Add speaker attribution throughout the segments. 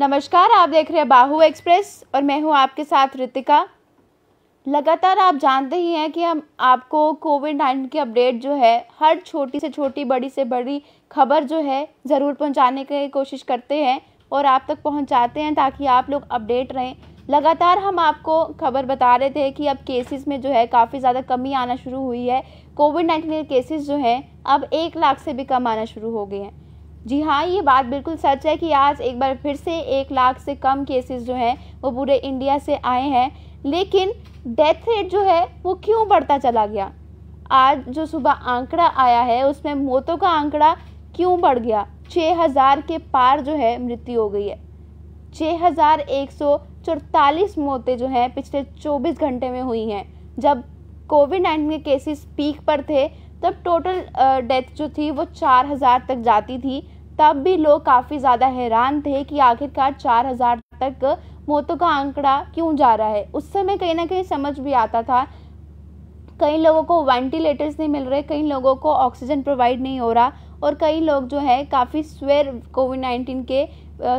Speaker 1: नमस्कार आप देख रहे हैं बाहू एक्सप्रेस और मैं हूं आपके साथ रितिका लगातार आप जानते ही हैं कि हम आपको कोविड नाइन्टीन की अपडेट जो है हर छोटी से छोटी बड़ी से बड़ी खबर जो है ज़रूर पहुंचाने की कोशिश करते हैं और आप तक पहुंचाते हैं ताकि आप लोग अपडेट रहें लगातार हम आपको खबर बता रहे थे कि अब केसेस में जो है काफ़ी ज़्यादा कमी आना शुरू हुई है कोविड नाइन्टीन केसेस जो हैं अब एक लाख से भी कम आना शुरू हो गए हैं जी हाँ ये बात बिल्कुल सच है कि आज एक बार फिर से एक लाख से कम केसेस जो हैं वो पूरे इंडिया से आए हैं लेकिन डेथ रेट जो है वो क्यों बढ़ता चला गया आज जो सुबह आंकड़ा आया है उसमें मौतों का आंकड़ा क्यों बढ़ गया छः हज़ार के पार जो है मृत्यु हो गई है हज़ार एक सौ चौतालीस मौतें जो हैं पिछले चौबीस घंटे में हुई हैं जब कोविड नाइन्टीन के केसेस पीक पर थे तब टोटल डेथ जो थी वो चार हज़ार तक जाती थी तब भी लोग काफ़ी ज़्यादा हैरान थे कि आखिरकार चार हज़ार तक मौतों का आंकड़ा क्यों जा रहा है उस समय कहीं ना कहीं समझ भी आता था कई लोगों को वेंटिलेटर्स नहीं मिल रहे कई लोगों को ऑक्सीजन प्रोवाइड नहीं हो रहा और कई लोग जो है काफ़ी स्वेर कोविड नाइन्टीन के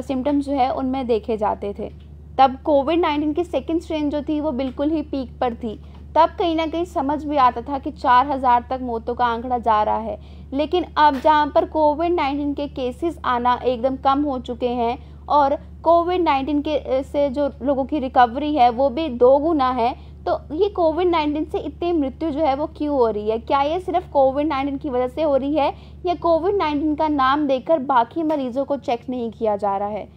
Speaker 1: सिम्टम्स जो है उनमें देखे जाते थे तब कोविड नाइन्टीन की सेकेंड स्ट्रेन जो थी वो बिल्कुल ही पीक पर थी तब कहीं ना कहीं समझ भी आता था कि चार हज़ार तक मौतों का आंकड़ा जा रहा है लेकिन अब जहाँ पर कोविड नाइन्टीन के केसेस आना एकदम कम हो चुके हैं और कोविड नाइन्टीन के से जो लोगों की रिकवरी है वो भी दो गुना है तो ये कोविड नाइन्टीन से इतनी मृत्यु जो है वो क्यों हो रही है क्या ये सिर्फ कोविड नाइन्टीन की वजह से हो रही है या कोविड नाइन्टीन का नाम देकर बाकी मरीजों को चेक नहीं किया जा रहा है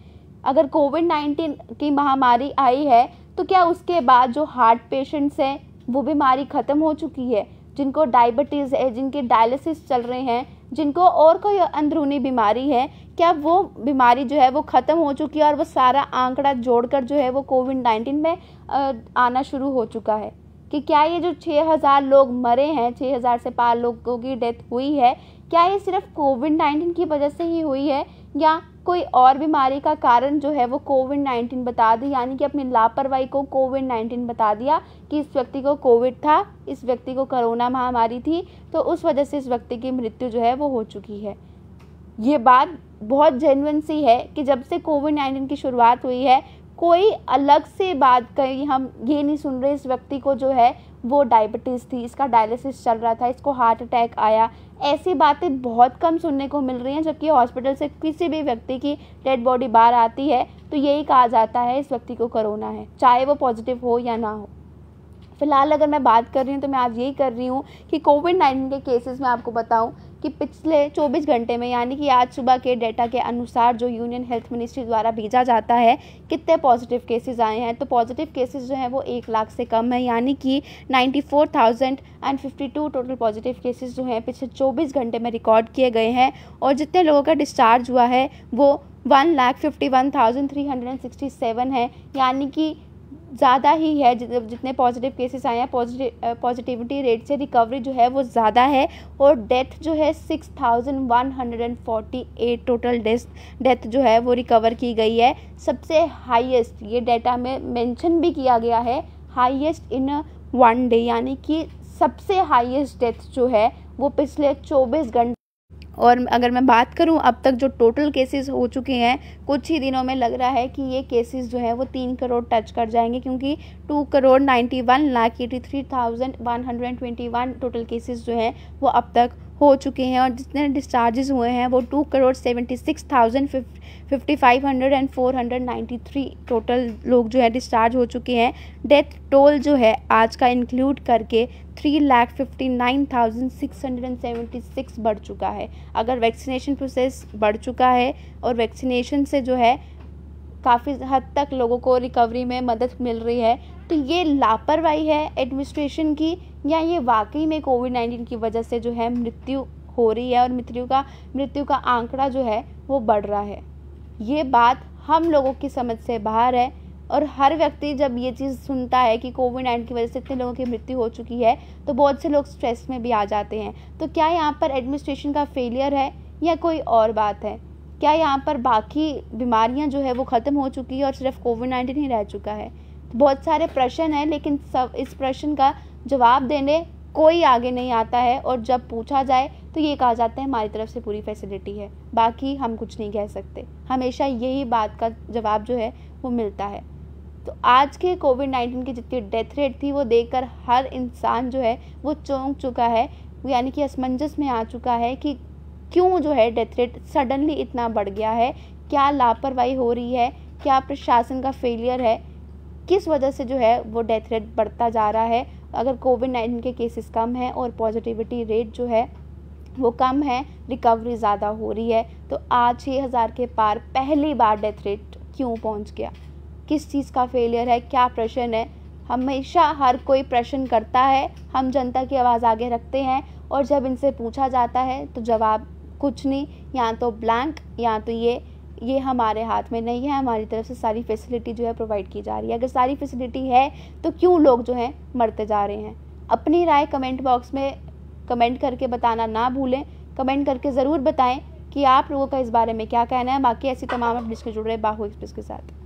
Speaker 1: अगर कोविड नाइन्टीन की महामारी आई है तो क्या उसके बाद जो हार्ट पेशेंट्स हैं वो बीमारी ख़त्म हो चुकी है जिनको डायबिटीज़ है जिनके डायलिसिस चल रहे हैं जिनको और कोई अंदरूनी बीमारी है क्या वो बीमारी जो है वो ख़त्म हो चुकी है और वो सारा आंकड़ा जोड़कर जो है वो कोविड नाइन्टीन में आना शुरू हो चुका है कि क्या ये जो 6000 लोग मरे हैं 6000 से पार लोगों की डेथ हुई है क्या ये सिर्फ कोविड नाइन्टीन की वजह से ही हुई है या कोई और बीमारी का कारण जो है वो कोविड नाइन्टीन बता दी यानी कि अपनी लापरवाही को कोविड नाइन्टीन बता दिया कि इस व्यक्ति को कोविड था इस व्यक्ति को कोरोना महामारी थी तो उस वजह से इस व्यक्ति की मृत्यु जो है वो हो चुकी है ये बात बहुत जेनवन सी है कि जब से कोविड नाइन्टीन की शुरुआत हुई है कोई अलग से बात कहीं हम ये नहीं सुन रहे इस व्यक्ति को जो है वो डायबिटीज़ थी इसका डायलिसिस चल रहा था इसको हार्ट अटैक आया ऐसी बातें बहुत कम सुनने को मिल रही हैं जबकि हॉस्पिटल से किसी भी व्यक्ति की डेड बॉडी बाहर आती है तो यही कहा जाता है इस व्यक्ति को करोना है चाहे वो पॉजिटिव हो या ना हो फिलहाल अगर मैं बात कर रही हूँ तो मैं आज यही कर रही हूँ कि कोविड नाइन्टीन के केसेस में आपको बताऊँ कि पिछले 24 घंटे में यानी कि आज सुबह के डेटा के अनुसार जो यूनियन हेल्थ मिनिस्ट्री द्वारा भेजा जाता है कितने पॉजिटिव केसेस आए हैं तो पॉजिटिव केसेस जो हैं वो एक लाख से कम है यानी कि 94,052 टोटल पॉजिटिव केसेस जो हैं पिछले 24 घंटे में रिकॉर्ड किए गए हैं और जितने लोगों का डिस्चार्ज हुआ है वो one lakh fifty one thousand three hundred and sixty seven है यानी कि ज़्यादा ही है जितने पॉजिटिव केसेस आए हैं पॉजिटिव पॉजिटिविटी रेट से रिकवरी जो है वो ज़्यादा है और डेथ जो है six thousand one hundred and forty eight total death death जो है वो रिकवर की गई है सबसे हाईएस्ट ये डेटा में मेंशन भी किया गया है हाईएस्ट इन वन डे यानी कि सबसे हाईएस्ट डेथ जो है वो पिछले चौबीस घंटे और अगर मैं बात करूं अब तक जो टोटल केसेस हो चुके हैं कुछ ही दिनों में लग रहा है कि ये केसेस जो है वो तीन करोड़ टच कर जाएंगे क्योंकि two crore ninety one lakh eighty three thousand one hundred twenty one total cases जो हैं वो अब तक हो चुके हैं और जितने डिस्चार्जेस हुए हैं वो two crore seventy six thousand fifty five hundred and four hundred ninety three total लोग जो है डिस्चार्ज हो चुके हैं डेथ टोल जो है आज का इंक्लूड करके three lakh fifty nine thousand six hundred and seventy six बढ़ चुका है अगर वैक्सीनेशन प्रोसेस बढ़ चुका है और वैक्सीनेशन से जो है काफ़ी हद तक लोगों को रिकवरी में मदद मिल रही है तो ये लापरवाही है एडमिनिस्ट्रेशन की या ये वाकई में कोविड नाइन्टीन की वजह से जो है मृत्यु हो रही है और मृत्यु का मृत्यु का आंकड़ा जो है वो बढ़ रहा है ये बात हम लोगों की समझ से बाहर है और हर व्यक्ति जब ये चीज़ सुनता है कि कोविड नाइन्टीन की वजह से इतने लोगों की मृत्यु हो चुकी है तो बहुत से लोग स्ट्रेस में भी आ जाते हैं तो क्या यहाँ पर एडमिनिस्ट्रेशन का फेलियर है या कोई और बात है क्या यहाँ पर बाकी बीमारियाँ जो है वो ख़त्म हो चुकी है और सिर्फ कोविड नाइन्टीन ही रह चुका है बहुत सारे प्रश्न हैं लेकिन सब इस प्रश्न का जवाब देने कोई आगे नहीं आता है और जब पूछा जाए तो ये कहा जाता है हमारी तरफ से पूरी फैसिलिटी है बाकी हम कुछ नहीं कह सकते हमेशा यही बात का जवाब जो है वो मिलता है तो आज के कोविड नाइन्टीन की जितनी डेथ रेट थी वो देखकर हर इंसान जो है वो चौंक चुका है यानी कि असमंजस में आ चुका है कि क्यों जो है डेथ रेट सडनली इतना बढ़ गया है क्या लापरवाही हो रही है क्या प्रशासन का फेलियर है किस वजह से जो है वो डेथ रेट बढ़ता जा रहा है अगर कोविड नाइन्टीन के केसेस कम हैं और पॉजिटिविटी रेट जो है वो कम है रिकवरी ज़्यादा हो रही है तो आज छः हज़ार के पार पहली बार डेथ रेट क्यों पहुंच गया किस चीज़ का फेलियर है क्या प्रश्न है हमेशा हर कोई प्रश्न करता है हम जनता की आवाज़ आगे रखते हैं और जब इनसे पूछा जाता है तो जवाब कुछ नहीं या तो ब्लैंक या तो ये ये हमारे हाथ में नहीं है हमारी तरफ से सारी फैसिलिटी जो है प्रोवाइड की जा रही है अगर सारी फैसिलिटी है तो क्यों लोग जो हैं मरते जा रहे हैं अपनी राय कमेंट बॉक्स में कमेंट करके बताना ना भूलें कमेंट करके ज़रूर बताएं कि आप लोगों का इस बारे में क्या कहना है बाकी ऐसी तमाम अपडेट्स के जुड़ रहे हैं बाहू एक्सप्रेस के साथ